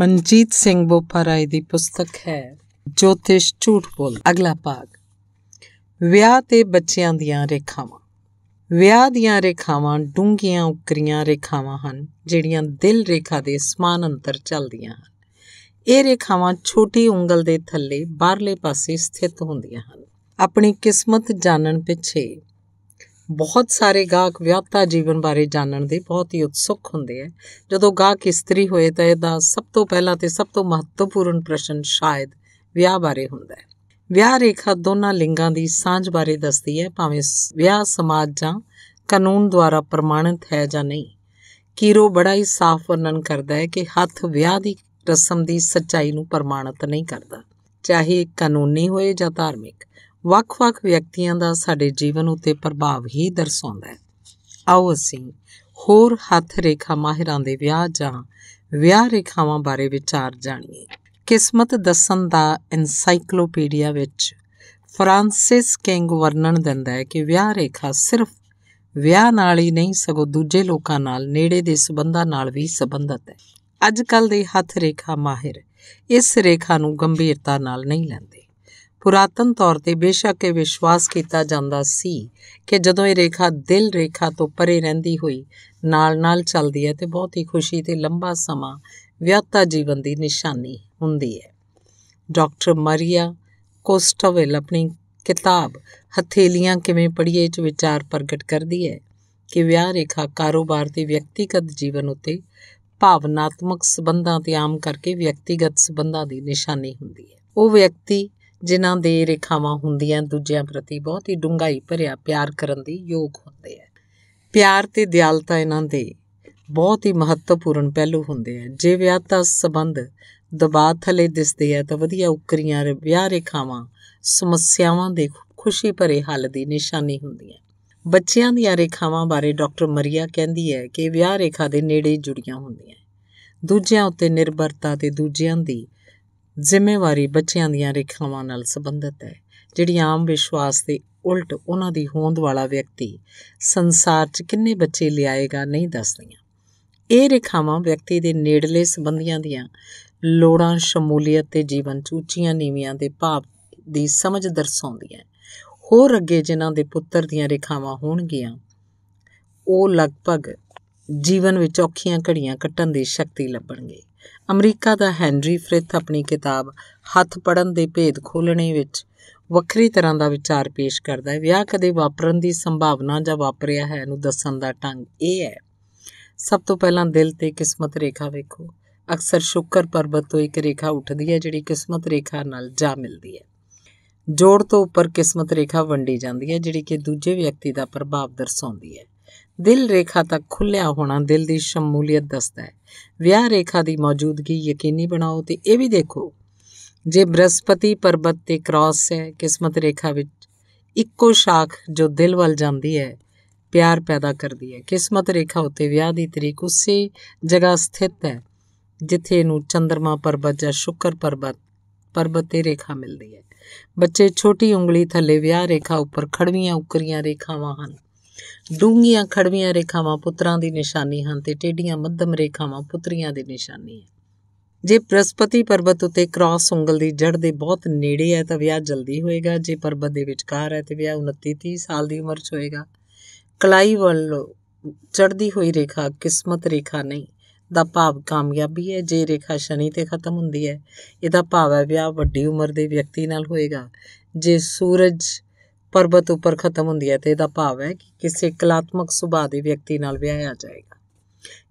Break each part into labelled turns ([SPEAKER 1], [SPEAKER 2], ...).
[SPEAKER 1] ਮਨਜੀਤ ਸਿੰਘ ਬੋਪਾਰਾਏ ਦੀ ਪੁਸਤਕ ਹੈ ਜੋਤਿਸ਼ ਝੂਠ ਬੋਲ ਅਗਲਾ ਭਾਗ ਵਿਆਹ ਤੇ ਬੱਚਿਆਂ ਦੀਆਂ ਰੇਖਾਵਾਂ ਵਿਆਹ ਦੀਆਂ ਰੇਖਾਵਾਂ ਡੂੰਘੀਆਂ ਉਕਰੀਆਂ ਰੇਖਾਵਾਂ ਹਨ ਜਿਹੜੀਆਂ ਦਿਲ ਰੇਖਾ ਦੇ ਸਮਾਨ ਅੰਤਰ ਚੱਲਦੀਆਂ ਹਨ ਇਹ ਰੇਖਾਵਾਂ ਛੋਟੀ ਉਂਗਲ ਦੇ ਥੱਲੇ ਬਾਹਰਲੇ ਪਾਸੇ ਸਥਿਤ ਹੁੰਦੀਆਂ ਹਨ ਆਪਣੀ ਕਿਸਮਤ ਜਾਣਨ ਪਿੱਛੇ ਬਹੁਤ ਸਾਰੇ ਗਾਹਕ ਵਿਆਹਤਾ ਜੀਵਨ ਬਾਰੇ ਜਾਣਨ ਦੇ ਬਹੁਤ ਹੀ ਉਤਸੁਕ ਹੁੰਦੇ ਆ ਜਦੋਂ ਗਾਹਕ ਇਸਤਰੀ ਹੋਏ ਤਾਂ ਇਹਦਾ ਸਭ ਤੋਂ ਪਹਿਲਾਂ ਤੇ ਸਭ ਤੋਂ ਮਹੱਤਵਪੂਰਨ ਪ੍ਰਸ਼ਨ ਸ਼ਾਇਦ ਵਿਆਹ ਬਾਰੇ ਹੁੰਦਾ ਹੈ ਵਿਆਹ ਰੇਖਾ ਦੋਨਾਂ ਲਿੰਗਾਂ ਦੀ ਸਾਂਝ ਬਾਰੇ ਦੱਸਦੀ ਹੈ ਭਾਵੇਂ ਵਿਆਹ ਸਮਾਜ ਜਾਂ ਕਾਨੂੰਨ ਦੁਆਰਾ ਪ੍ਰਮਾਣਿਤ ਹੈ ਜਾਂ ਨਹੀਂ ਕੀਰੋ ਬੜਾ ਹੀ ਸਾਫ਼ ਵਰਣਨ ਕਰਦਾ ਹੈ ਕਿ ਹੱਥ ਵਿਆਹ ਦੀ ਰਸਮ ਦੀ ਸੱਚਾਈ ਨੂੰ ਪ੍ਰਮਾਣਿਤ ਨਹੀਂ ਕਰਦਾ ਚਾਹੇ ਕਾਨੂੰਨੀ ਹੋਏ ਜਾਂ ਧਾਰਮਿਕ ਵੱਖ-ਵੱਖ ਵਿਅਕਤੀਆਂ ਦਾ ਸਾਡੇ ਜੀਵਨ ਉੱਤੇ ਪ੍ਰਭਾਵ ਹੀ ਦਰਸਾਉਂਦਾ ਹੈ ਆਓ ਅਸੀਂ ਹੋਰ ਹੱਥ ਰੇਖਾ ਮਾਹਿਰਾਂ ਦੇ ਵਿਆਹ ਜਾਂ ਵਿਆਹ ਰੇਖਾਵਾਂ ਬਾਰੇ ਵਿਚਾਰ ਜਾਣੀਏ ਕਿਸਮਤ ਦੱਸਣ ਦਾ ਐਨਸਾਈਕਲੋਪੀਡੀਆ ਵਿੱਚ ਫ੍ਰਾਂਸਿਸ ਕਿੰਗ ਵਰਣਨ ਦਿੰਦਾ ਹੈ ਕਿ ਵਿਆਹ ਰੇਖਾ ਸਿਰਫ ਵਿਆਹ ਨਾਲ ਹੀ ਨਹੀਂ ਸਗੋਂ ਦੂਜੇ ਲੋਕਾਂ ਨਾਲ ਨੇੜੇ ਦੇ ਸਬੰਧਾਂ ਨਾਲ ਵੀ ਸੰਬੰਧਤ ਹੈ ਅੱਜ ਕੱਲ ਦੇ ਹੱਥ ਰੇਖਾ ਮਾਹਿਰ ਇਸ ਰੇਖਾ ਨੂੰ ਗੰਭੀਰਤਾ ਨਾਲ ਨਹੀਂ ਲੈਂਦੇ ਪੁਰਾਤਨ ਤੌਰ ਤੇ ਬੇਸ਼ੱਕ ਇਹ ਵਿਸ਼ਵਾਸ ਕੀਤਾ ਜਾਂਦਾ ਸੀ ਕਿ ਜਦੋਂ ਇਹ ਰੇਖਾ ਦਿਲ ਰੇਖਾ ਤੋਂ ਪਰੇ ਰਹਿੰਦੀ ਹੋਈ ਨਾਲ-ਨਾਲ ਚੱਲਦੀ ਹੈ ਤੇ ਬਹੁਤ ਹੀ ਖੁਸ਼ੀ ਤੇ ਲੰਬਾ ਸਮਾਂ ਵਿਆਹਤਾ ਜੀਵਨ ਦੀ ਨਿਸ਼ਾਨੀ ਹੁੰਦੀ ਹੈ ਡਾਕਟਰ ਮਰੀਆ ਕੋਸਟਾਵੇਲ ਆਪਣੀ ਕਿਤਾਬ ਹਥੇਲੀਆਂ ਕਿਵੇਂ ਪੜੀਏ ਚ ਵਿਚਾਰ ਪ੍ਰਗਟ ਕਰਦੀ ਹੈ ਕਿ ਵਿਆਹ ਰੇਖਾ ਕਾਰੋਬਾਰ ਤੇ ਵਿਅਕਤੀਗਤ ਜੀਵਨ ਉਤੇ ਭਾਵਨਾਤਮਕ ਸਬੰਧਾਂ ਤੇ ਆਮ ਕਰਕੇ ਵਿਅਕਤੀਗਤ ਸਬੰਧਾਂ ਦੀ ਨਿਸ਼ਾਨੀ ਹੁੰਦੀ ਹੈ ਉਹ ਵਿਅਕਤੀ ਜਿਨ੍ਹਾਂ ਦੇ ਰੇਖਾਵਾਂ ਹੁੰਦੀਆਂ ਦੂਜਿਆਂ ਪ੍ਰਤੀ ਬਹੁਤ ਹੀ ਡੂੰਘਾਈ ਭਰਿਆ ਪਿਆਰ ਕਰਨ ਦੇ ਯੋਗ ਹੁੰਦੇ ਆ ਪਿਆਰ ਤੇ ਦਿਆਲਤਾ ਇਹਨਾਂ ਦੇ ਬਹੁਤ ਹੀ ਮਹੱਤਵਪੂਰਨ ਪਹਿਲੂ ਹੁੰਦੇ ਆ ਜੇ ਵਿਆਹ ਦਾ ਸਬੰਧ ਦਬਾਅ ਥਲੇ ਦਿਸਦੇ ਆ ਤਾਂ ਵਧੀਆ ਉਕਰੀਆਂ ਵਿਆਹ ਰੇਖਾਵਾਂ ਸਮੱਸਿਆਵਾਂ ਦੇ ਖੁਸ਼ੀ ਭਰੇ ਹੱਲ ਦੀ ਨਿਸ਼ਾਨੀ ਹੁੰਦੀਆਂ ਬੱਚਿਆਂ ਦੀਆਂ ਰੇਖਾਵਾਂ ਬਾਰੇ ਡਾਕਟਰ ਮਰੀਆ ਕਹਿੰਦੀ ਹੈ ਕਿ ਵਿਆਹ ਰੇਖਾ ਦੇ ਨੇੜੇ ਜੁੜੀਆਂ ਹੁੰਦੀਆਂ ਦੂਜਿਆਂ ਉੱਤੇ ਨਿਰਭਰਤਾ ਤੇ ਦੂਜਿਆਂ ਦੀ ਜ਼ਿੰਮੇਵਾਰੀ ਬੱਚਿਆਂ ਦੀਆਂ ਰੇਖਾਵਾਂ ਨਾਲ ਸੰਬੰਧਿਤ ਹੈ ਜਿਹੜੀ ਆਮ ਵਿਸ਼ਵਾਸ ਦੇ ਉਲਟ ਉਹਨਾਂ ਦੀ ਹੋਂਦ ਵਾਲਾ ਵਿਅਕਤੀ ਸੰਸਾਰ 'ਚ ਕਿੰਨੇ ਬੱਚੇ ਲਿਆਏਗਾ ਨਹੀਂ ਦੱਸਦੀਆਂ ਇਹ ਰੇਖਾਵਾਂ ਵਿਅਕਤੀ ਦੇ ਨੇੜਲੇ ਸੰਬੰਧੀਆਂ ਦੀਆਂ ਲੋੜਾਂ ਸ਼ਮੂਲੀਅਤ ਤੇ ਜੀਵਨ 'ਚ ਉੱਚੀਆਂ ਨੀਵੀਆਂ ਦੇ ਭਾਵ ਦੀ ਸਮਝ ਦਰਸਾਉਂਦੀਆਂ ਹੋਰ ਅੱਗੇ ਜਿਨ੍ਹਾਂ ਦੇ ਪੁੱਤਰ ਦੀਆਂ ਰੇਖਾਵਾਂ ਹੋਣਗੀਆਂ ਉਹ ਲਗਭਗ ਜੀਵਨ ਵਿੱਚ ਔਖੀਆਂ ਘੜੀਆਂ ਕੱਟਣ ਦੀ ਸ਼ਕਤੀ ਲੱਭਣਗੇ ਅਮਰੀਕਾ ਦਾ ਹੈਨਰੀ ਫ੍ਰਿਥ ਆਪਣੀ ਕਿਤਾਬ ਹੱਥ ਪੜਨ ਦੇ ਭੇਦ ਖੋਲਣੇ ਵਿੱਚ ਵੱਖਰੀ ਤਰ੍ਹਾਂ ਦਾ ਵਿਚਾਰ ਪੇਸ਼ ਕਰਦਾ ਹੈ ਵਿਆਹ ਕਦੇ ਵਾਪਰਨ ਦੀ ਸੰਭਾਵਨਾ ਜਾਂ ਵਾਪਰਿਆ ਹੈ ਨੂੰ ਦੱਸਣ ਦਾ ਢੰਗ ਇਹ ਹੈ ਸਭ ਤੋਂ ਪਹਿਲਾਂ ਦਿਲ ਤੇ ਕਿਸਮਤ ਰੇਖਾ ਵੇਖੋ ਅਕਸਰ ਸ਼ੁਕਰ ਪਰਬਤ ਤੋਂ ਇੱਕ ਰੇਖਾ ਉੱਠਦੀ ਹੈ ਜਿਹੜੀ ਕਿਸਮਤ ਰੇਖਾ ਨਾਲ ਜਾ ਮਿਲਦੀ ਹੈ ਜੋੜ ਤੋਂ ਉੱਪਰ ਕਿਸਮਤ ਰੇਖਾ ਵੰਡੀ ਜਾਂਦੀ ਹੈ ਜਿਹੜੀ ਕਿ ਦੂਜੇ ਵਿਅਕਤੀ ਦਾ ਪ੍ਰਭਾਵ ਦਰਸਾਉਂਦੀ ਹੈ ਦਿਲ ਰੇਖਾ ਤੱਕ ਖੁੱਲਿਆ ਹੋਣਾ ਦਿਲ ਦੀ ਸ਼ਮੂਲੀਅਤ ਦੱਸਦਾ ਹੈ ਵਿਆਹ ਰੇਖਾ ਦੀ ਮੌਜੂਦਗੀ ਯਕੀਨੀ ਬਣਾਓ ਤੇ ਇਹ ਵੀ ਦੇਖੋ ਜੇ ਬ੍ਰਹਸਪਤੀ ਪਰਬਤ ਤੇ ਕ੍ਰਾਸ ਹੈ ਕਿਸਮਤ ਰੇਖਾ ਵਿੱਚ ਇੱਕੋ ਸ਼ਾਖ ਜੋ ਦਿਲ ਵੱਲ ਜਾਂਦੀ ਹੈ ਪਿਆਰ ਪੈਦਾ ਕਰਦੀ ਹੈ ਕਿਸਮਤ ਰੇਖਾ ਉੱਤੇ ਵਿਆਹ ਦੀ ਤਰੀਕ ਉਸੇ ਜਗ੍ਹਾ ਸਥਿਤ ਹੈ ਜਿੱਥੇ ਨੂੰ ਚੰਦਰਮਾ ਪਰਬਤ ਜਾਂ ਸ਼ੁਕਰ ਪਰਬਤ ਪਰਬਤ ਤੇ ਰੇਖਾ ਮਿਲਦੀ ਹੈ ਬੱਚੇ ਛੋਟੀ ਉਂਗਲੀ ਥੱਲੇ ਵਿਆਹ ਰੇਖਾ ਉੱਪਰ ਖੜਵੀਆਂ ਉਕਰੀਆਂ ਰੇਖਾਵਾਂ ਹਨ ਡੂੰਘੀਆਂ ਖੜਵੀਆਂ ਰੇਖਾਵਾਂ ਪੁੱਤਰਾਂ ਦੀ ਨਿਸ਼ਾਨੀ ਹਨ ਤੇ ਟੇਢੀਆਂ ਮੱਧਮ ਰੇਖਾਵਾਂ ਪੁੱਤਰੀਆਂ ਦੀ ਨਿਸ਼ਾਨੀ ਹੈ ਜੇ ਪ੍ਰਸਪਤੀ ਪਰਬਤ ਉਤੇ ਕ੍ਰਾਸ ਉਂਗਲ ਦੀ ਜੜ ਦੇ ਬਹੁਤ ਨੇੜੇ ਹੈ ਤਾਂ ਵਿਆਹ ਜਲਦੀ ਹੋਏਗਾ ਜੇ ਪਰਬਤ ਦੇ ਵਿਚਕਾਰ ਹੈ ਤੇ ਵਿਆਹ 29 30 ਸਾਲ ਦੀ ਉਮਰ 'ਚ ਹੋਏਗਾ ਕਲਾਈ ਵੱਲ ਚੜਦੀ ਹੋਈ ਰੇਖਾ ਕਿਸਮਤ ਰੇਖਾ ਨਹੀਂ ਦਾ ਭਾਵ ਕਾਮਯਾਬੀ ਹੈ ਜੇ ਰੇਖਾ ਸ਼ਨੀ ਤੇ ਖਤਮ ਹੁੰਦੀ ਹੈ ਇਹਦਾ ਭਾਵ ਹੈ ਵਿਆਹ ਵੱਡੀ ਉਮਰ ਦੇ ਵਿਅਕਤੀ ਨਾਲ ਹੋਏਗਾ ਜੇ ਸੂਰਜ ਪਰਬਤ ਉੱਪਰ ਖਤਮ ਹੁੰਦੀ ਹੈ ਤੇ ਇਹਦਾ ਭਾਵ ਹੈ ਕਿ ਕਿਸੇ ਕਲਾਤਮਕ ਸੁਭਾਅ ਦੇ ਵਿਅਕਤੀ ਨਾਲ ਵਿਆਹਿਆ ਜਾਏਗਾ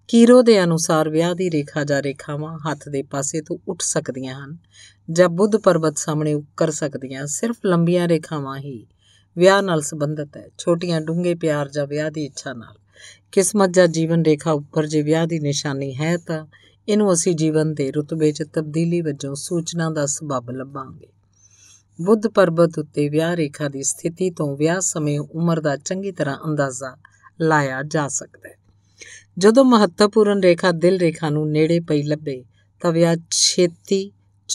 [SPEAKER 1] ਕੀਰੋ ਦੇ ਅਨੁਸਾਰ ਵਿਆਹ ਦੀ ਰੇਖਾ ਜਾਂ ਰੇਖਾਵਾਂ ਹੱਥ ਦੇ ਪਾਸੇ ਤੋਂ ਉੱਠ ਸਕਦੀਆਂ ਹਨ ਜਾਂ ਬੁੱਧ ਪਰਬਤ ਸਾਹਮਣੇ ਉੱਕਰ ਸਕਦੀਆਂ ਸਿਰਫ ਲੰਬੀਆਂ ਰੇਖਾਵਾਂ ਹੀ ਵਿਆਹ ਨਾਲ ਸੰਬੰਧਿਤ ਹੈ ਛੋਟੀਆਂ ਡੂੰਘੇ ਪਿਆਰ ਜਾਂ ਵਿਆਹ ਦੀ ਇੱਛਾ ਨਾਲ ਕਿਸਮਤ ਜਾਂ ਜੀਵਨ ਰੇਖਾ ਉੱਪਰ ਜੇ ਵਿਆਹ ਦੀ ਨਿਸ਼ਾਨੀ ਹੈ ਤਾਂ ਇਹਨੂੰ ਅਸੀਂ ਜੀਵਨ ਦੇ ਰੁਤਬੇ 'ਚ ਤਬਦੀਲੀ ਵਜੋਂ ਸੂਚਨਾ ਦਾ ਸਬਬ ਲੱਭਾਂਗੇ ਬੁੱਧ ਪਰਬਤ ਉੱਤੇ ਵਿਆਹ ਰੇਖਾ ਦੀ ਸਥਿਤੀ ਤੋਂ ਵਿਆਹ ਸਮੇਂ ਉਮਰ ਦਾ ਚੰਗੀ ਤਰ੍ਹਾਂ ਅੰਦਾਜ਼ਾ ਲਾਇਆ ਜਾ ਸਕਦਾ ਹੈ ਜਦੋਂ ਮਹੱਤਵਪੂਰਨ ਰੇਖਾ ਦਿਲ ਰੇਖਾ ਨੂੰ ਨੇੜੇ ਪਈ ਲੱਭੇ ਤਾਂ ਵਿਆਹ ਛੇਤੀ